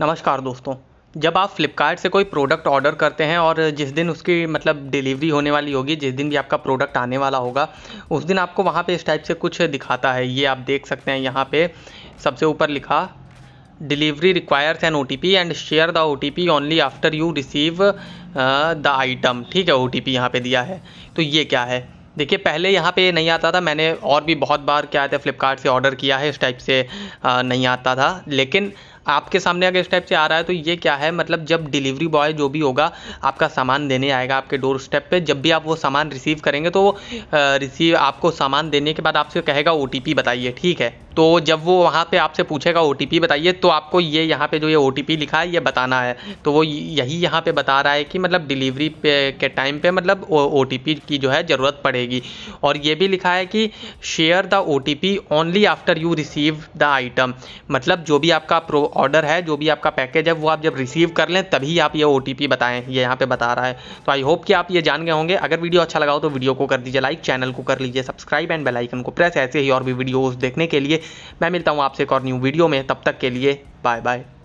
नमस्कार दोस्तों जब आप फ्लिपकार्ट से कोई प्रोडक्ट ऑर्डर करते हैं और जिस दिन उसकी मतलब डिलीवरी होने वाली होगी जिस दिन भी आपका प्रोडक्ट आने वाला होगा उस दिन आपको वहाँ पे इस टाइप से कुछ दिखाता है ये आप देख सकते हैं यहाँ पे सबसे ऊपर लिखा delivery requires an O T P and share the O T P only after you receive the item ठीक है ओ टी पी यहाँ पर दिया है तो ये क्या है देखिए पहले यहाँ पे नहीं आता था मैंने और भी बहुत बार क्या आता है फ्लिपकार्ट से ऑर्डर किया है इस टाइप से आ, uh, नहीं आता था लेकिन आपके सामने अगर इस टाइप से आ रहा है तो ये क्या है मतलब जब डिलीवरी बॉय जो भी होगा आपका सामान देने आएगा आपके डोर स्टेप पर जब भी आप वो सामान रिसीव करेंगे तो रिसीव आपको सामान देने के बाद आपसे कहेगा ओ बताइए ठीक है तो जब वो वहाँ पे आपसे पूछेगा ओ बताइए तो आपको ये यहाँ पे जो ये ओ लिखा है ये बताना है तो वो यही यहाँ पे बता रहा है कि मतलब डिलीवरी पे के टाइम पे मतलब ओ की जो है ज़रूरत पड़ेगी और ये भी लिखा है कि share the O only after you receive the item मतलब जो भी आपका ऑर्डर है जो भी आपका पैकेज है वो आप जब रिसीव कर लें तभी आप ये ओ बताएं ये यहाँ पे बता रहा है तो आई होप कि आप ये जान गए होंगे अगर वीडियो अच्छा लगा हो तो वीडियो को कर दीजिए लाइक चैनल को कर लीजिए सब्सक्राइब एंड बेलाइकन को प्रेस ऐसे ही और भी वीडियोज़ देखने के लिए मैं मिलता हूँ आपसे एक और न्यू वीडियो में तब तक के लिए बाय बाय